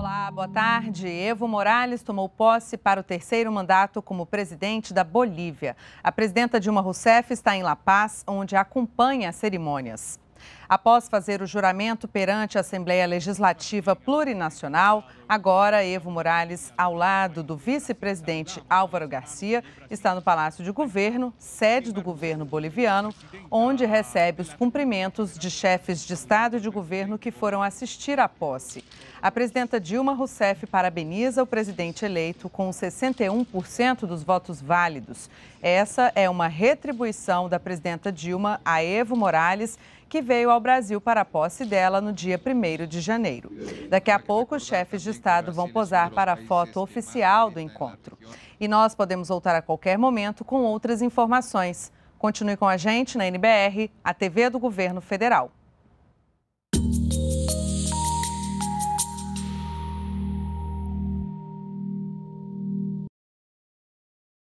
Olá, boa tarde. Evo Morales tomou posse para o terceiro mandato como presidente da Bolívia. A presidenta Dilma Rousseff está em La Paz, onde acompanha as cerimônias. Após fazer o juramento perante a Assembleia Legislativa Plurinacional, agora Evo Morales, ao lado do vice-presidente Álvaro Garcia, está no Palácio de Governo, sede do governo boliviano, onde recebe os cumprimentos de chefes de Estado e de governo que foram assistir à posse. A presidenta Dilma Rousseff parabeniza o presidente eleito com 61% dos votos válidos. Essa é uma retribuição da presidenta Dilma a Evo Morales, que veio ao ao Brasil para a posse dela no dia 1 de janeiro. Daqui a pouco, os chefes de Estado vão posar para a foto oficial do encontro. E nós podemos voltar a qualquer momento com outras informações. Continue com a gente na NBR, a TV do Governo Federal.